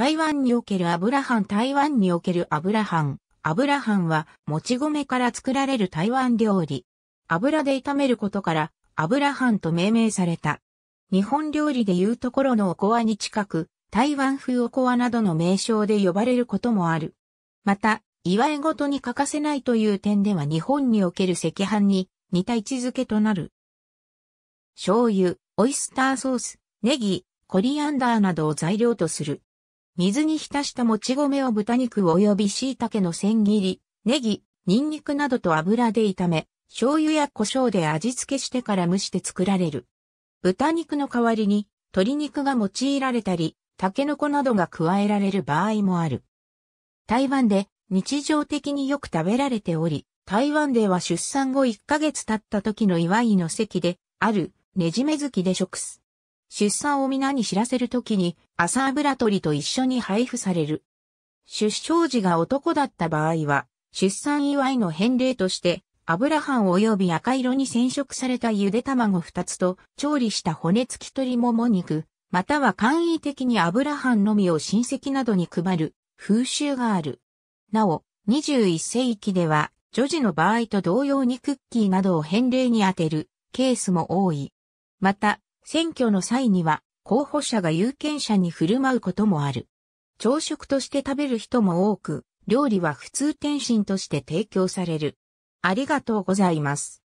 台湾におけるアブラハン台湾におけるアブラハン。アブラハンは、もち米から作られる台湾料理。油で炒めることから、アブラハンと命名された。日本料理でいうところのおこわに近く、台湾風おこわなどの名称で呼ばれることもある。また、祝い事に欠かせないという点では日本における赤飯に似た位置づけとなる。醤油、オイスターソース、ネギ、コリアンダーなどを材料とする。水に浸したもち米を豚肉及び椎茸の千切り、ネギ、ニンニクなどと油で炒め、醤油や胡椒で味付けしてから蒸して作られる。豚肉の代わりに鶏肉が用いられたり、タケノコなどが加えられる場合もある。台湾で日常的によく食べられており、台湾では出産後1ヶ月経った時の祝いの席で、あるねじめ好きで食す。出産を皆に知らせるときに、朝油取と一緒に配布される。出生時が男だった場合は、出産祝いの返礼として、油飯及び赤色に染色されたゆで卵2つと、調理した骨付き鶏もも肉、または簡易的に油飯のみを親戚などに配る風習がある。なお、21世紀では、女児の場合と同様にクッキーなどを返礼に当てるケースも多い。また、選挙の際には候補者が有権者に振る舞うこともある。朝食として食べる人も多く、料理は普通点心として提供される。ありがとうございます。